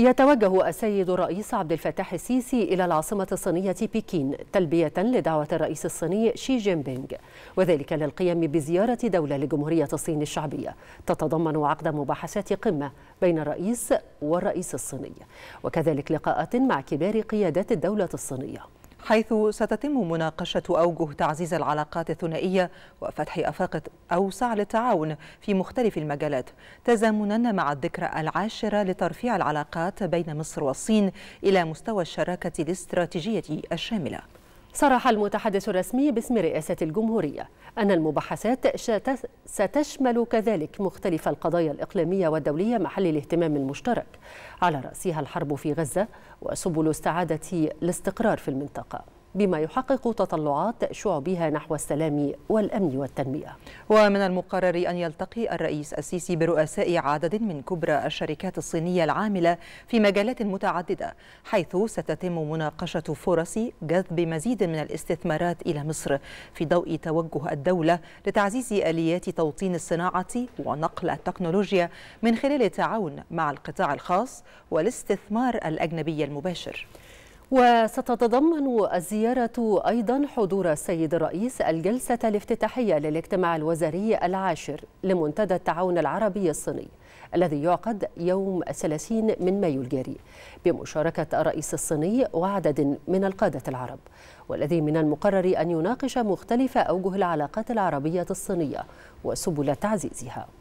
يتوجه السيد الرئيس عبد الفتاح السيسي إلى العاصمة الصينية بكين تلبية لدعوة الرئيس الصيني شي جين بينغ وذلك للقيام بزيارة دولة لجمهورية الصين الشعبية تتضمن عقد مباحثات قمة بين الرئيس والرئيس الصيني وكذلك لقاءات مع كبار قيادات الدولة الصينية حيث ستتم مناقشة أوجه تعزيز العلاقات الثنائية وفتح أفاق أوسع للتعاون في مختلف المجالات تزامنا مع الذكرى العاشرة لترفيع العلاقات بين مصر والصين إلى مستوى الشراكة الاستراتيجية الشاملة صرح المتحدث الرسمي باسم رئاسة الجمهورية أن المباحثات ستشمل كذلك مختلف القضايا الإقليمية والدولية محل الاهتمام المشترك على رأسها الحرب في غزة وسبل استعادة الاستقرار في المنطقة بما يحقق تطلعات شعوبها نحو السلام والأمن والتنمية ومن المقرر أن يلتقي الرئيس السيسي برؤساء عدد من كبرى الشركات الصينية العاملة في مجالات متعددة حيث ستتم مناقشة فرص جذب مزيد من الاستثمارات إلى مصر في ضوء توجه الدولة لتعزيز آليات توطين الصناعة ونقل التكنولوجيا من خلال التعاون مع القطاع الخاص والاستثمار الأجنبي المباشر وستتضمن الزيارة أيضا حضور السيد الرئيس الجلسة الافتتاحية للاجتماع الوزاري العاشر لمنتدى التعاون العربي الصيني الذي يعقد يوم 30 من مايو الجاري بمشاركة الرئيس الصيني وعدد من القادة العرب والذي من المقرر أن يناقش مختلف أوجه العلاقات العربية الصينية وسبل تعزيزها